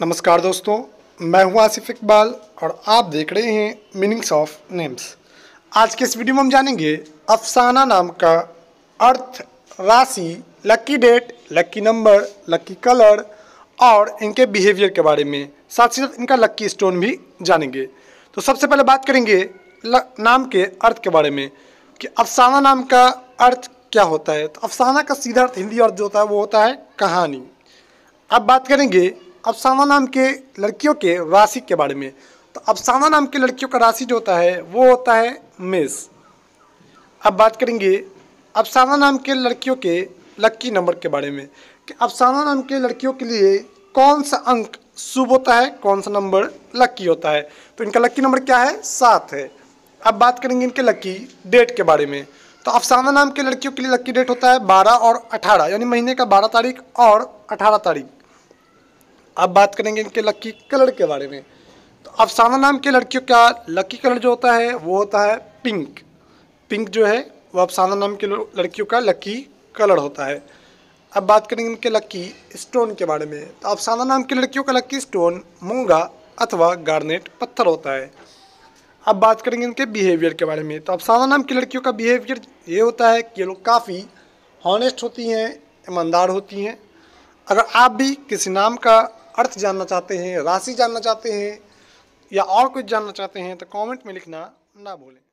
नमस्कार दोस्तों मैं हूं आसिफ इकबाल और आप देख रहे हैं मीनिंग्स ऑफ नेम्स आज के इस वीडियो में हम जानेंगे अफसाना नाम का अर्थ राशि lucky date lucky number lucky colour और इनके बिहेवियर के बारे में साथ ही साथ इनका लकी स्टोन भी जानेंगे तो सबसे पहले बात करेंगे नाम के अर्थ के बारे में कि अफसाना नाम का अर्थ क्या होता है तो अफसाना का सीधा अर्थ हिंदी अर्थ जो होता है वो होता है कहानी अब बात करेंगे अफसाना नाम के लड़कियों के राशि के बारे में तो अफसाना नाम के लड़कियों का राशि जो होता है वो होता है मेष अब बात करेंगे अफसाना नाम के लड़कियों के लक्की नंबर के बारे में कि अफसाना नाम के लड़कियों के लिए कौन सा अंक शुभ होता है कौन सा नंबर लक्की होता है तो इनका लक्की नंबर क्या है सात है अब बात करेंगे इनके लक्की डेट के बारे में तो अफसाना नाम के लड़कियों के लिए लक्की डेट होता है बारह और अठारह यानी महीने का बारह तारीख और अठारह तारीख अब बात करेंगे इनके लकी कलर के बारे में तो अफसाना नाम के लड़कियों का लकी कलर जो होता है वो होता है पिंक पिंक जो है वो अफसाना नाम के लड़कियों का लकी कलर होता है अब बात करेंगे इनके लकी स्टोन के बारे में तो अफसाना नाम की लड़कियों का लकी स्टोन मूंगा अथवा गार्नेट पत्थर होता है अब बात करेंगे इनके बिहेवियर के बारे में तो अफसाना नाम की लड़कियों का बिहेवियर ये होता है कि ये लोग काफ़ी हॉनेस्ट होती हैं ईमानदार होती हैं अगर आप भी किसी नाम का अर्थ जानना चाहते हैं राशि जानना चाहते हैं या और कुछ जानना चाहते हैं तो कमेंट में लिखना ना भूलें